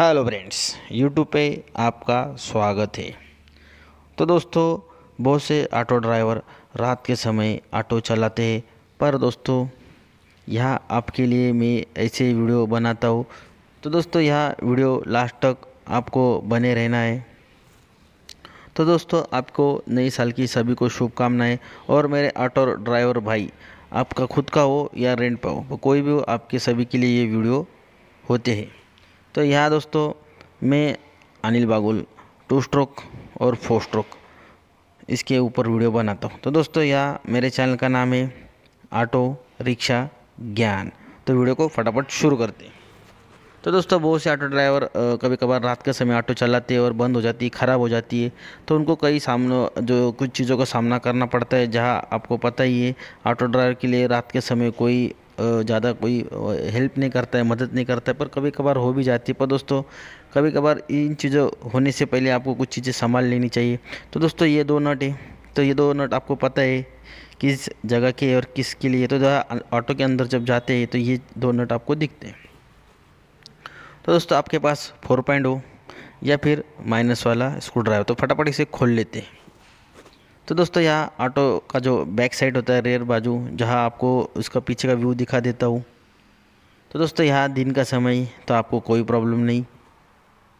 hello friends YouTube पे आपका स्वागत है तो दोस्तों बहुत से ऑटो ड्राइवर रात के समय ऑटो चलाते हैं पर दोस्तों यह आपके लिए मैं ऐसे वीडियो बनाता हूँ तो दोस्तों यह वीडियो लास्ट तक आपको बने रहना है तो दोस्तों आपको नई साल की सभी को शुभकामनाएं और मेरे ऑटो ड्राइवर भाई आपका खुद का हो या रेंट पर हो कोई भी हो आपके सभी के लिए ये वीडियो होते हैं तो यह दोस्तों मैं अनिल बागुल टू स्ट्रोक और फोर स्ट्रोक इसके ऊपर वीडियो बनाता हूँ तो दोस्तों यह मेरे चैनल का नाम है ऑटो रिक्शा ज्ञान तो वीडियो को फटाफट शुरू करते हैं तो दोस्तों बहुत से ऑटो ड्राइवर कभी कभार रात के समय ऑटो चलाते हैं और बंद हो जाती है ख़राब हो जाती है तो उनको कई सामने जो कुछ चीज़ों का सामना करना पड़ता है जहां आपको पता ही है ऑटो ड्राइवर के लिए रात के समय कोई ज़्यादा कोई हेल्प नहीं करता है मदद नहीं करता है पर कभी कभार हो भी जाती है पर दोस्तों कभी कभार इन चीज़ों होने से पहले आपको कुछ चीज़ें संभाल लेनी चाहिए तो दोस्तों ये दो नट है तो ये दो नट आपको पता है किस जगह के और किसके लिए तो ऑटो के अंदर जब जाते हैं तो ये दो नट आपको दिखते हैं तो दोस्तों आपके पास फोर पॉइंट हो या फिर माइनस वाला स्क्रू ड्राइवर तो फटाफट इसे खोल लेते हैं तो दोस्तों यहाँ ऑटो का जो बैक साइड होता है रेयर बाजू जहाँ आपको उसका पीछे का व्यू दिखा देता हूँ तो दोस्तों यहाँ दिन का समय तो आपको कोई प्रॉब्लम नहीं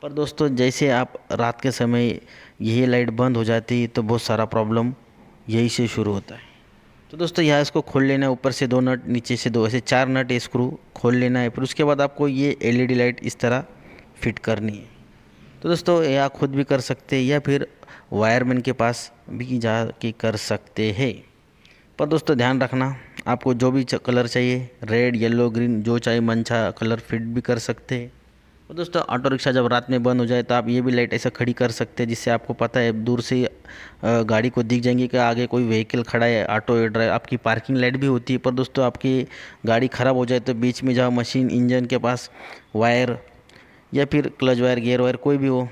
पर दोस्तों जैसे आप रात के समय यही लाइट बंद हो जाती तो बहुत सारा प्रॉब्लम यही से शुरू होता है तो दोस्तों यहाँ इसको खोल लेना है ऊपर से दो नट नीचे से दो ऐसे चार नट स्क्रू खोल लेना है फिर उसके बाद आपको ये एलईडी लाइट इस तरह फिट करनी है तो दोस्तों या खुद भी कर सकते हैं या फिर वायरमैन के पास भी जा के कर सकते हैं पर दोस्तों ध्यान रखना आपको जो भी कलर चाहिए रेड येलो ग्रीन जो चाहे मनछा कलर फिट भी कर सकते हैं और दोस्तों ऑटो रिक्शा जब रात में बंद हो जाए तो आप ये भी लाइट ऐसा खड़ी कर सकते हैं जिससे आपको पता है दूर से गाड़ी को दिख जाएंगी कि आगे कोई व्हीकल खड़ा है ऑटो ड्राइव आपकी पार्किंग लाइट भी होती है पर दोस्तों आपकी गाड़ी ख़राब हो जाए तो बीच में जाओ मशीन इंजन के पास वायर या फिर क्लच वायर गेयर वायर कोई भी हो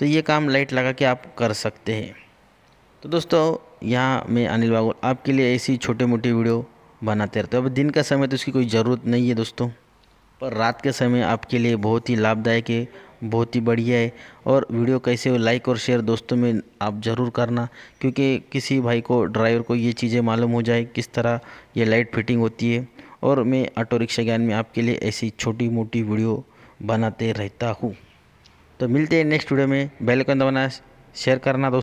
तो ये काम लाइट लगा के आप कर सकते हैं तो दोस्तों यहाँ मैं अनिल बागुल आपके लिए ऐसी छोटे मोटे वीडियो बनाते रहते हो अब दिन का समय तो उसकी कोई ज़रूरत नहीं है दोस्तों पर रात के समय आपके लिए बहुत ही लाभदायक है बहुत ही बढ़िया है और वीडियो कैसे हो लाइक और शेयर दोस्तों में आप ज़रूर करना क्योंकि किसी भाई को ड्राइवर को ये चीज़ें मालूम हो जाए किस तरह ये लाइट फिटिंग होती है और मैं ऑटो रिक्शा ज्ञान में आपके लिए ऐसी छोटी मोटी वीडियो बनाते रहता हूँ तो मिलते हैं नेक्स्ट वीडियो में बेल आइकन दबाना शेयर करना दोस्तों